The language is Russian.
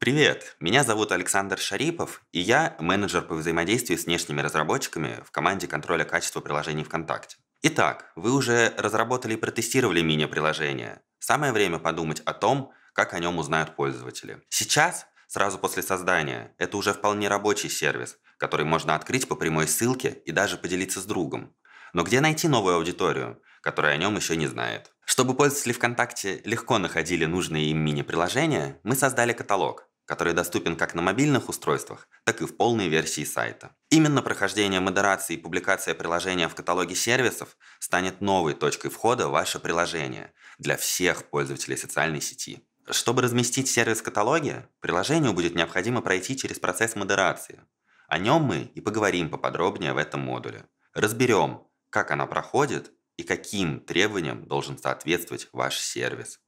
Привет, меня зовут Александр Шарипов, и я менеджер по взаимодействию с внешними разработчиками в команде контроля качества приложений ВКонтакте. Итак, вы уже разработали и протестировали мини-приложение. Самое время подумать о том, как о нем узнают пользователи. Сейчас, сразу после создания, это уже вполне рабочий сервис, который можно открыть по прямой ссылке и даже поделиться с другом. Но где найти новую аудиторию, которая о нем еще не знает? Чтобы пользователи ВКонтакте легко находили нужные им мини-приложения, мы создали каталог, который доступен как на мобильных устройствах, так и в полной версии сайта. Именно прохождение модерации и публикация приложения в каталоге сервисов станет новой точкой входа в ваше приложение для всех пользователей социальной сети. Чтобы разместить сервис в каталоге, приложению будет необходимо пройти через процесс модерации. О нем мы и поговорим поподробнее в этом модуле. Разберем, как она проходит и каким требованиям должен соответствовать ваш сервис.